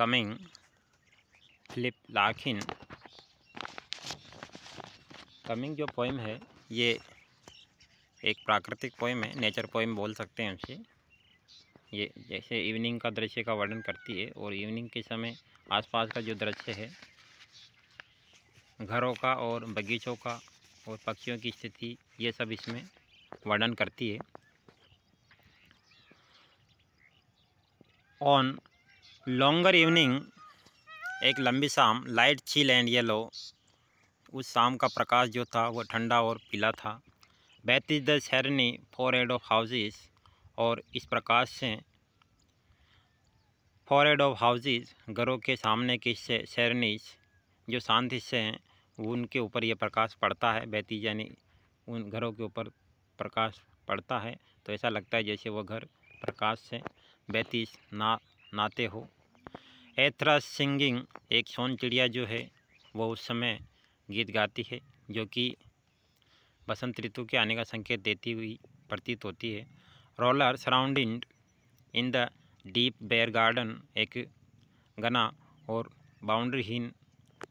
coming फ्लिप लाखिन coming जो पोइम है ये एक प्राकृतिक पोइम है नेचर पोइम बोल सकते हैं उसे ये जैसे इवनिंग का दृश्य का वर्णन करती है और इवनिंग के समय आसपास का जो दृश्य है घरों का और बगीचों का और पक्षियों की स्थिति ये सब इसमें वर्णन करती है ऑन लॉन्गर इवनिंग एक लंबी शाम लाइट चील एंड येलो उस शाम का प्रकाश जो था वो ठंडा और पीला था बैतीज द शरनी फोर एड ऑफ हाउसेज और इस प्रकाश से फोर एड ऑफ हाउसेज घरों के सामने के हिस्से शरनीज जो शांत हिस्से हैं उनके ऊपर यह प्रकाश पड़ता है बहती यानी उन घरों के ऊपर प्रकाश पड़ता है तो ऐसा लगता है जैसे वह घर प्रकाश से बैतीस ना नाते हो एथ्रस सिंगिंग एक सोन चिड़िया जो है वो उस समय गीत गाती है जो कि बसंत ऋतु के आने का संकेत देती हुई प्रतीत होती है roller surrounding in the deep bare garden एक घना और बाउंड्रीहीन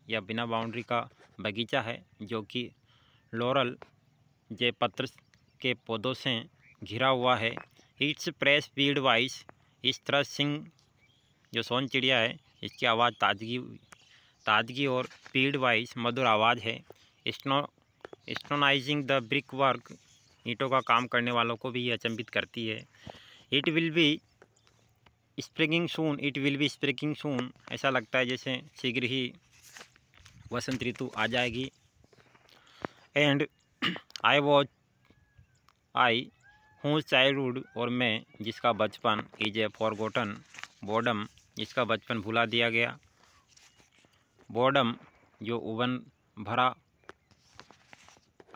या बिना बाउंड्री का बगीचा है जो कि लोरल पत्र के पौधों से घिरा हुआ है इट्स प्रेस बीड वाइस इस तरह सिंह जो सोन चिड़िया है इसकी आवाज़ ताजगी ताजगी और स्पीड वाइज मधुर आवाज़ है स्नो स्टोनाइजिंग द ब्रिक वर्क ईंटों का काम करने वालों को भी अचंभित करती है it will be springing soon it will be springing soon ऐसा लगता है जैसे शीघ्र ही वसंत ऋतु आ जाएगी एंड आई वॉच आई हूँ चाइल्डहुड और मैं जिसका बचपन इज ए फॉरगोटन बॉडम इसका बचपन भुला दिया गया बॉडम जो ओवन भरा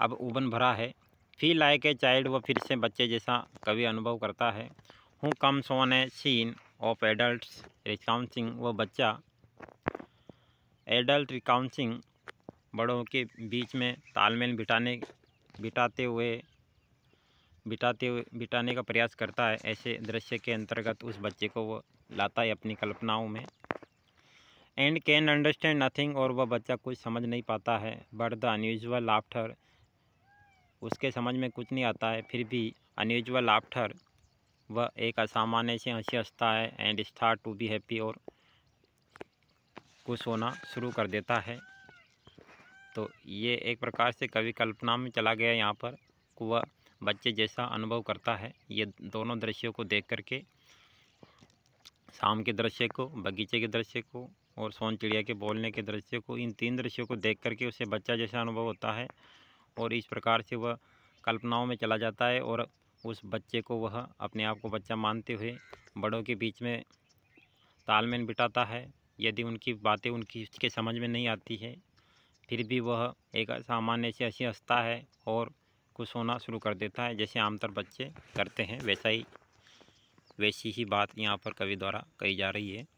अब ओवन भरा है फील लाइक ए चाइल्ड वह फिर से बच्चे जैसा कभी अनुभव करता है who comes on a scene of adult रिकाउंसिंग वह बच्चा एडल्ट रिकाउंसिंग बड़ों के बीच में तालमेल बिठाने बिठाते हुए बिताते हुए बिताने का प्रयास करता है ऐसे दृश्य के अंतर्गत उस बच्चे को वो लाता है अपनी कल्पनाओं में एंड कैन अंडरस्टैंड नथिंग और वह बच्चा कुछ समझ नहीं पाता है बट द अनयूजल लाफ्टर उसके समझ में कुछ नहीं आता है फिर भी अनयूजल लाफ्टर वह एक असामान्य से हंसी हंसता है and start to be happy और खुश होना शुरू कर देता है तो ये एक प्रकार से कवि कल्पना में चला गया यहाँ पर वह बच्चे जैसा अनुभव करता है ये दोनों दृश्यों को देख करके शाम के दृश्य को बगीचे के दृश्य को और सोन चिड़िया के बोलने के दृश्य को इन तीन दृश्यों को देख करके उसे बच्चा जैसा अनुभव होता है और इस प्रकार से वह कल्पनाओं में चला जाता है और उस बच्चे को वह अपने आप को बच्चा मानते हुए बड़ों के बीच में तालमेल बिटाता है यदि उनकी बातें उनकी उसके समझ में नहीं आती है फिर भी वह एक सामान्य से हंसी हंसता है और कुछ होना शुरू कर देता है जैसे आमतौर बच्चे करते हैं वैसा ही वैसी ही बात यहाँ पर कवि द्वारा कही जा रही है